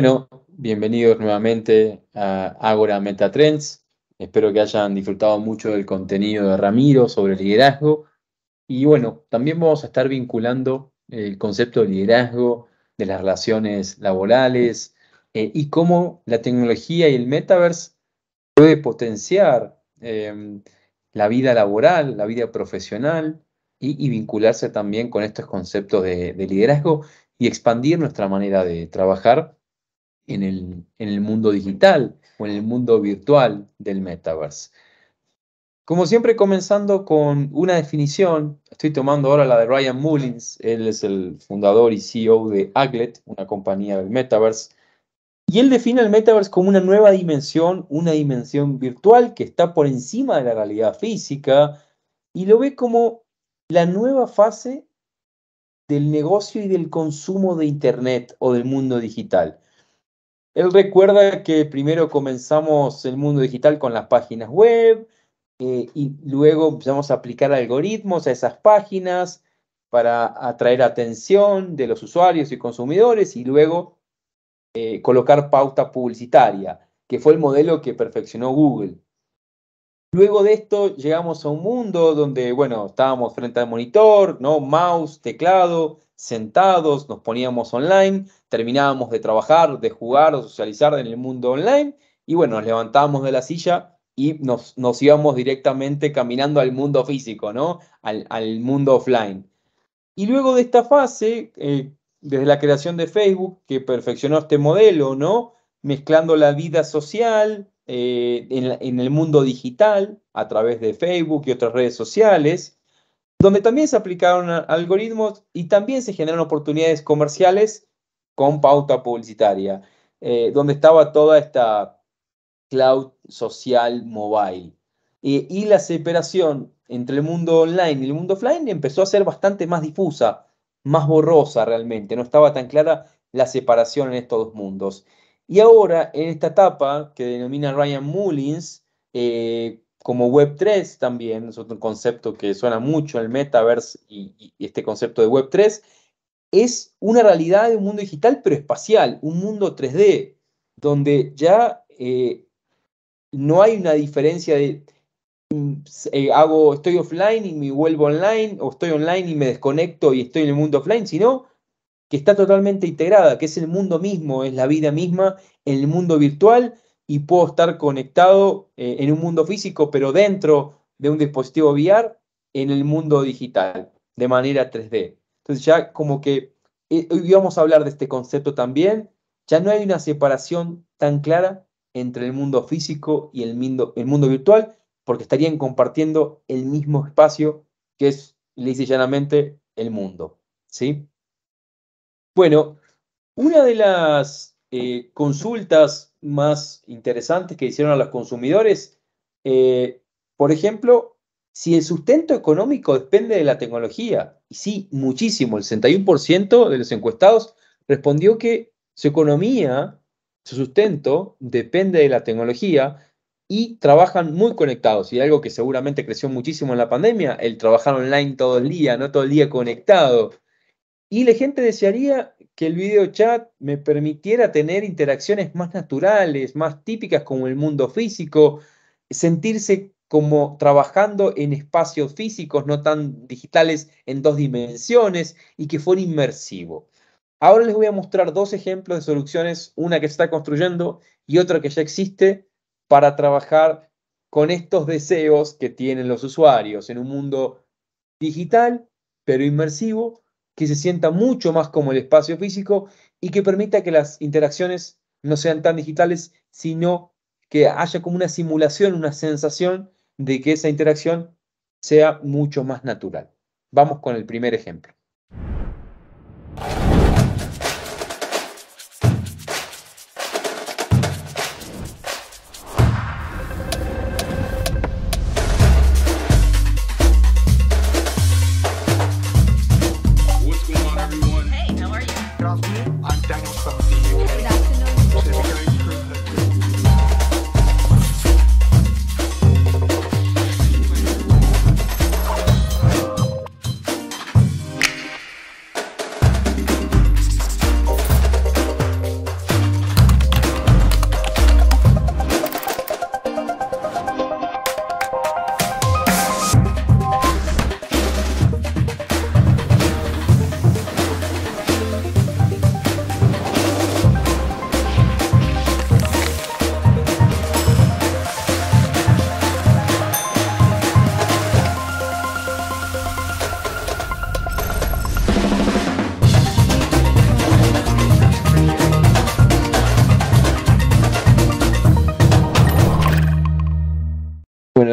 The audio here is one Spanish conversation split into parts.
Bueno, bienvenidos nuevamente a Agora Metatrends. Espero que hayan disfrutado mucho del contenido de Ramiro sobre liderazgo. Y bueno, también vamos a estar vinculando el concepto de liderazgo, de las relaciones laborales eh, y cómo la tecnología y el metaverse puede potenciar em, la vida laboral, la vida profesional y, vincularse también con estos conceptos de liderazgo y expandir nuestra manera de trabajar en el, mundo digital o en el mundo virtual del metaverse. Como siempre, comenzando con una definición, estoy tomando ahora la de Ryan Mullins, él es el fundador y CEO de Aglet, una compañía del metaverse, y él define el metaverse como una nueva dimensión, una dimensión virtual que está por encima de la realidad física y lo ve como la nueva fase del negocio y del consumo de Internet o del mundo digital. Él recuerda que primero comenzamos el mundo digital con las páginas web eh, y luego empezamos a aplicar algoritmos a esas páginas para atraer atención de los usuarios y consumidores y luego eh, colocar pauta publicitaria, que fue el modelo que perfeccionó Google. Luego de esto llegamos a un mundo donde, bueno, estábamos frente al monitor, ¿no? Mouse, teclado, sentados, nos poníamos online, terminábamos de trabajar, de jugar, o socializar en el mundo online y bueno, nos levantábamos de la silla y nos, íbamos directamente caminando al mundo físico, ¿no? Al, mundo offline. Y luego de esta fase, eh, desde la creación de Facebook, que perfeccionó este modelo, ¿no? Mezclando la vida social eh, en, en el mundo digital a través de Facebook y otras redes sociales, donde también se aplicaron algoritmos y también se generaron oportunidades comerciales con pauta publicitaria, eh, donde estaba toda esta cloud social mobile. Eh, y la separación entre el mundo online y el mundo offline empezó a ser bastante más difusa, más borrosa realmente, no estaba tan clara la separación en estos dos mundos. Y ahora, en esta etapa que denomina Ryan Mullins, eh, como Web3 también, es otro concepto que suena mucho, el metaverse y, este concepto de Web3, es una realidad de un mundo digital pero espacial, un mundo 3D, donde ya eh, no hay una diferencia de mm, eh, hago, estoy offline y me vuelvo online, o estoy online y me desconecto y estoy en el mundo offline, sino que está totalmente integrada, que es el mundo mismo, es la vida misma en el mundo virtual, y puedo estar conectado eh, en un mundo físico, pero dentro de un dispositivo VR en el mundo digital, de manera 3D. Entonces ya como que eh, hoy vamos a hablar de este concepto también, ya no hay una separación tan clara entre el mundo físico y el mundo, el mundo virtual, porque estarían compartiendo el mismo espacio que es, le llanamente, el mundo. ¿sí? Bueno, una de las eh, consultas más interesantes que hicieron a los consumidores. Eh, por ejemplo, si el sustento económico depende de la tecnología, y sí, muchísimo, el 61% de los encuestados respondió que su economía, su sustento, depende de la tecnología y trabajan muy conectados. Y algo que seguramente creció muchísimo en la pandemia, el trabajar online todo el día, no todo el día conectado. Y la gente desearía que el video chat me permitiera tener interacciones más naturales, más típicas como el mundo físico, sentirse como trabajando en espacios físicos, no tan digitales, en dos dimensiones y que fuera inmersivo. Ahora les voy a mostrar dos ejemplos de soluciones, una que se está construyendo y otra que ya existe, para trabajar con estos deseos que tienen los usuarios en un mundo digital, pero inmersivo, que se sienta mucho más como el espacio físico y que permita que las interacciones no sean tan digitales, sino que haya como una simulación, una sensación de que esa interacción sea mucho más natural. Vamos con el primer ejemplo.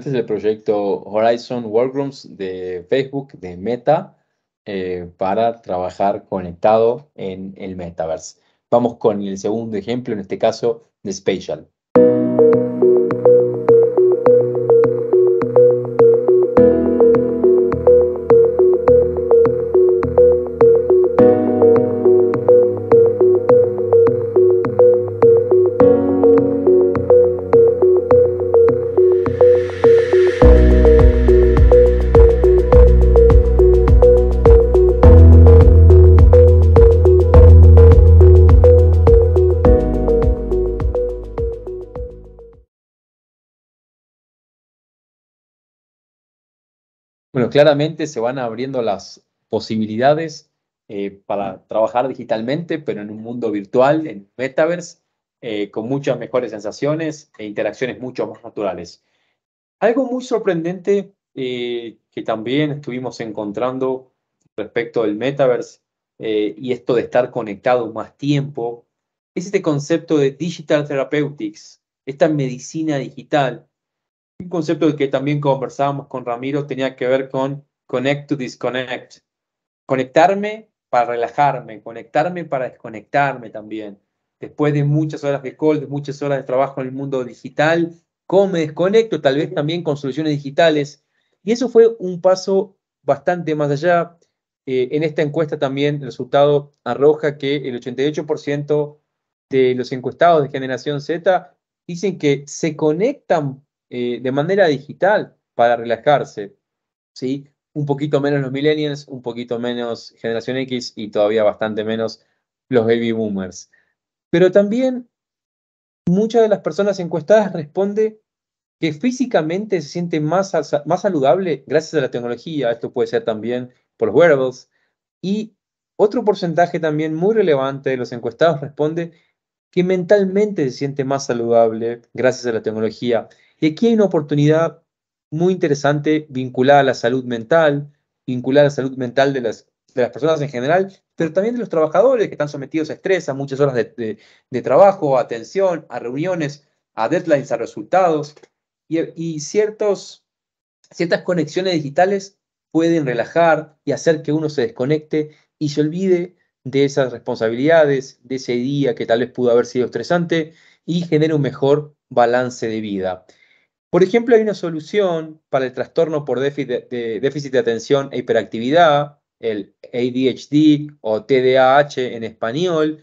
este es el proyecto Horizon Workrooms de Facebook, de Meta, eh, para trabajar conectado en el metaverse. Vamos con el segundo ejemplo, en este caso de Spatial. claramente se van abriendo las posibilidades eh, para trabajar digitalmente, pero en un mundo virtual, en metaverse, eh, con muchas mejores sensaciones e interacciones mucho más naturales. Algo muy sorprendente eh, que también estuvimos encontrando respecto del metaverse y esto de estar conectado más tiempo, es este concepto de digital therapeutics, esta medicina digital un concepto que también conversábamos con Ramiro tenía que ver con connect to disconnect. Conectarme para relajarme, conectarme para desconectarme también. Después de muchas horas de call, de muchas horas de trabajo en el mundo digital, ¿cómo me desconecto? Tal vez también con soluciones digitales. Y eso fue un paso bastante más allá. Eh, en esta encuesta también el resultado arroja que el 88% de los encuestados de generación Z dicen que se conectan eh, de manera digital para relajarse. ¿sí? Un poquito menos los millennials, un poquito menos generación X y todavía bastante menos los baby boomers. Pero también muchas de las personas encuestadas responde que físicamente se siente más, más saludable gracias a la tecnología. Esto puede ser también por los wearables. Y otro porcentaje también muy relevante de los encuestados responde que mentalmente se siente más saludable gracias a la tecnología. Y aquí hay una oportunidad muy interesante vinculada a la salud mental, vinculada a la salud mental de las, de las personas en general, pero también de los trabajadores que están sometidos a estrés, a muchas horas de, trabajo, a atención, a reuniones, a deadlines, a resultados. Y, y ciertos, ciertas conexiones digitales pueden relajar y hacer que uno se desconecte y se olvide de esas responsabilidades, de ese día que tal vez pudo haber sido estresante y genere un mejor balance de vida. Por ejemplo, hay una solución para el trastorno por déficit de, déficit de atención e hiperactividad, el ADHD o TDAH en español,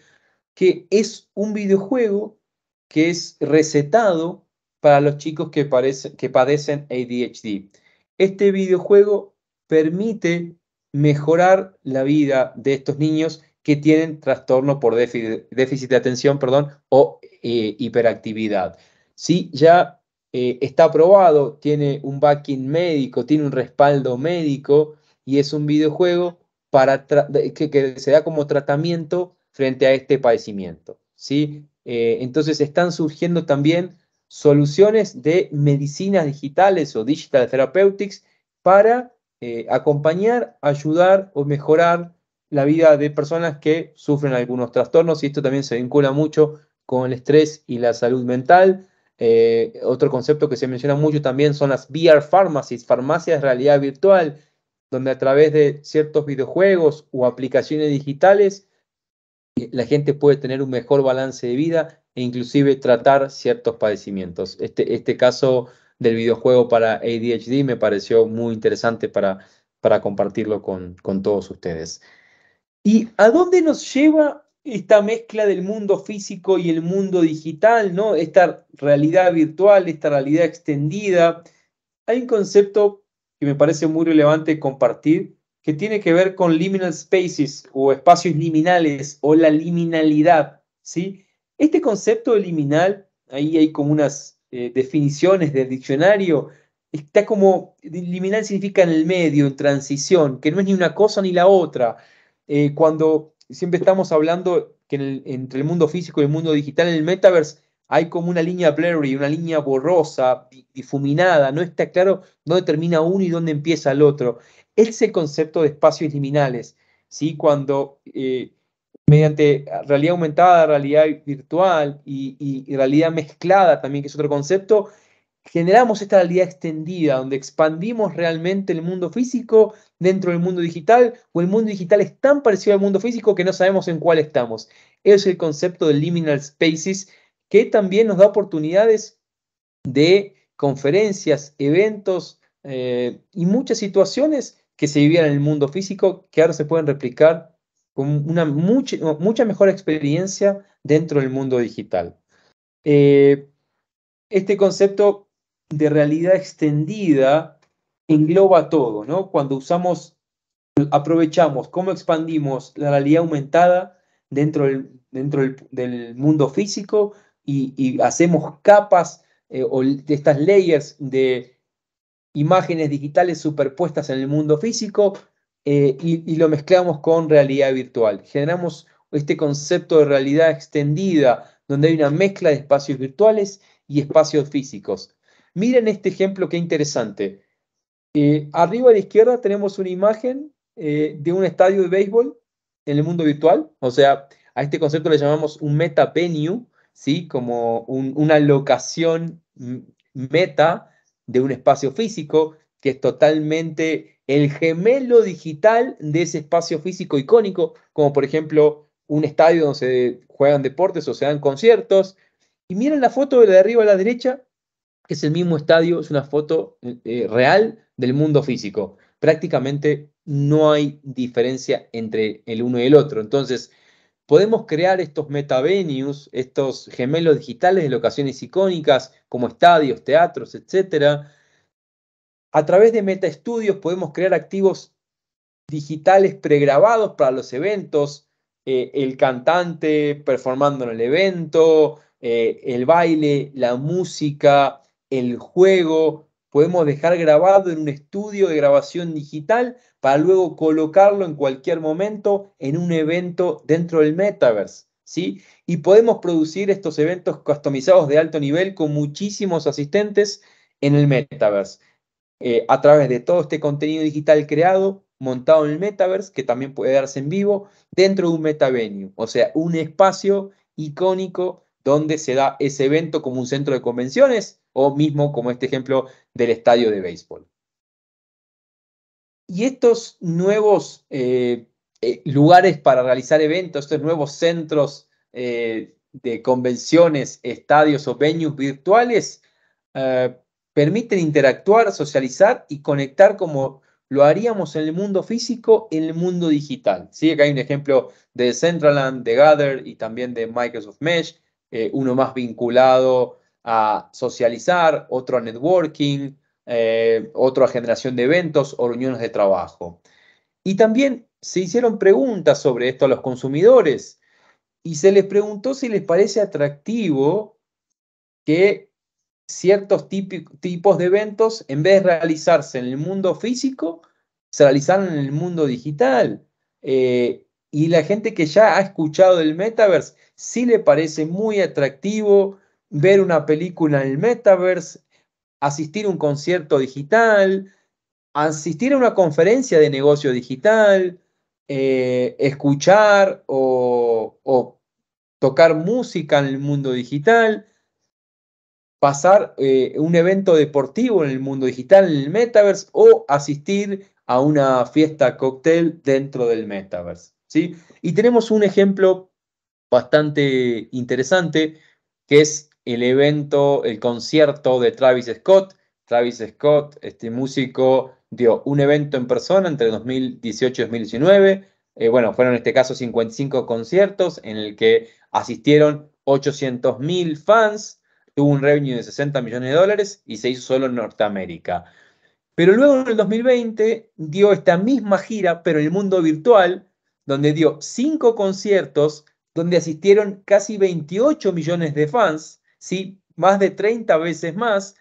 que es un videojuego que es recetado para los chicos que, padecen ADHD. Este videojuego permite mejorar la vida de estos niños que tienen trastorno por déficit, de atención perdón, o eh, hiperactividad. Sí, ya eh, está aprobado, tiene un backing médico, tiene un respaldo médico y es un videojuego para que, se da como tratamiento frente a este padecimiento. ¿sí? Eh, entonces están surgiendo también soluciones de medicinas digitales o digital therapeutics para eh, acompañar, ayudar o mejorar la vida de personas que sufren algunos trastornos y esto también se vincula mucho con el estrés y la salud mental. Eh, otro concepto que se menciona mucho también son las VR pharmacies, farmacias de realidad virtual, donde a través de ciertos videojuegos o aplicaciones digitales eh, la gente puede tener un mejor balance de vida e inclusive tratar ciertos padecimientos. Este, este caso del videojuego para ADHD me pareció muy interesante para, para compartirlo con, con todos ustedes. ¿Y a dónde nos lleva esta mezcla del mundo físico y el mundo digital, ¿no? Esta realidad virtual, esta realidad extendida. Hay un concepto que me parece muy relevante compartir que tiene que ver con liminal spaces o espacios liminales o la liminalidad, ¿sí? Este concepto de liminal, ahí hay como unas eh, definiciones del diccionario, está como, liminal significa en el medio, en transición, que no es ni una cosa ni la otra. Eh, cuando siempre estamos hablando que entre el mundo físico y el mundo digital, en el metaverse, hay como una línea blurry, una línea borrosa, difuminada, no está claro dónde termina uno y dónde empieza el otro. Ese concepto de espacios liminales, ¿sí? cuando eh, mediante realidad aumentada, realidad virtual y realidad mezclada también, que es otro concepto, generamos esta realidad extendida, donde expandimos realmente el mundo físico dentro del mundo digital, o el mundo digital es tan parecido al mundo físico que no sabemos en cuál estamos. Es el concepto de liminal spaces que también nos da oportunidades de conferencias, eventos eh, y muchas situaciones que se vivían en el mundo físico que ahora se pueden replicar con una mucha, mucha mejor experiencia dentro del mundo digital. Eh, este concepto de realidad extendida engloba todo, ¿no? Cuando usamos, aprovechamos cómo expandimos la realidad aumentada dentro del, dentro del, mundo físico y, hacemos capas eh, o de estas layers de imágenes digitales superpuestas en el mundo físico eh, y lo mezclamos con realidad virtual. Generamos este concepto de realidad extendida, donde hay una mezcla de espacios virtuales y espacios físicos. Miren este ejemplo qué interesante. Eh, arriba a la izquierda tenemos una imagen eh, de un estadio de béisbol en el mundo virtual. O sea, a este concepto le llamamos un meta venue, ¿sí? como una locación mm, meta de un espacio físico que es totalmente el gemelo digital de ese espacio físico icónico, como por ejemplo un estadio donde se juegan deportes o se dan conciertos. Y miren la foto de la de arriba a la derecha, que es el mismo estadio, es una foto eh, eh, real del mundo físico. Prácticamente no hay diferencia entre el uno y el otro. Entonces, podemos crear estos metavenues, estos gemelos digitales de locaciones icónicas, como estadios, teatros, etc. A través de metaestudios podemos crear activos digitales pregrabados para los eventos, eh, el cantante performando en el evento, el baile, la música, el juego, podemos dejar grabado en un estudio de grabación digital para luego colocarlo en cualquier momento en un evento dentro del metaverse. ¿Sí? Y podemos producir estos eventos customizados de alto nivel con muchísimos asistentes en el metaverse. Eh, a través de todo este contenido digital creado, montado en el metaverse, que también puede darse en vivo, dentro de un metavenue, o sea, un espacio icónico donde se da ese evento como un centro de convenciones o mismo como este ejemplo del estadio de béisbol. Y estos nuevos eh, eh, lugares para realizar eventos, estos nuevos centros eh, de convenciones, estadios o venues virtuales, permiten interactuar, socializar y conectar como lo haríamos en el mundo físico, en el mundo digital. ¿sí? Acá hay un ejemplo de Centraland, de Gather y también de Microsoft Mesh, eh, uno más vinculado a socializar, otro a networking, eh, otro a generación de eventos o reuniones de trabajo. Y también se hicieron preguntas sobre esto a los consumidores y se les preguntó si les parece atractivo que ciertos tipos de eventos, en vez de realizarse en el mundo físico, se realizaran en el mundo digital. Eh, y la gente que ya ha escuchado del metaverse, sí le parece muy atractivo ver una película en el metaverse, asistir a un concierto digital, asistir a una conferencia de negocio digital, eh, escuchar o, tocar música en el mundo digital, pasar eh, un evento deportivo en el mundo digital, en el metaverse, o asistir a una fiesta cóctel dentro del metaverse. ¿sí? Y tenemos un ejemplo bastante interesante, que es el evento, el concierto de Travis Scott. Travis Scott, este músico, dio un evento en persona entre 2018 y 2019. Eh, bueno, fueron en este caso 55 conciertos en el que asistieron 800.000 fans, tuvo un revenue de 60 millones de dólares y se hizo solo en Norteamérica. Pero luego en el 2020 dio esta misma gira, pero en el mundo virtual, donde dio cinco conciertos, donde asistieron casi 28 millones de fans, ¿sí? más de 30 veces más,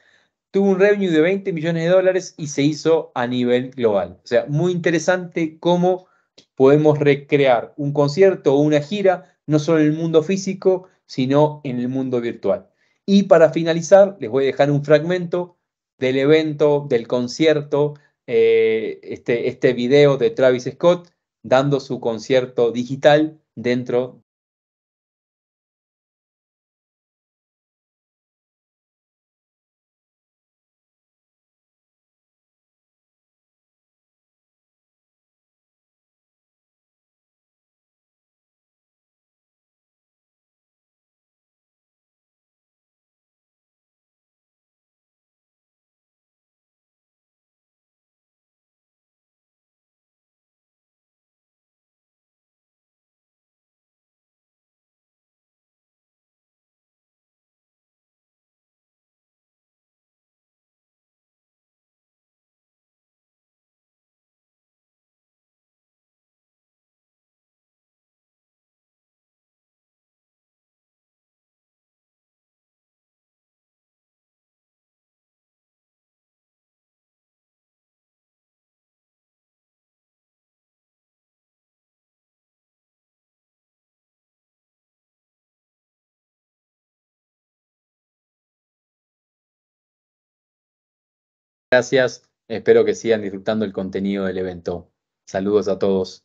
tuvo un revenue de 20 millones de dólares y se hizo a nivel global. O sea, muy interesante cómo podemos recrear un concierto o una gira, no solo en el mundo físico, sino en el mundo virtual. Y para finalizar, les voy a dejar un fragmento del evento, del concierto, eh, este, este video de Travis Scott, dando su concierto digital dentro Gracias, espero que sigan disfrutando el contenido del evento. Saludos a todos.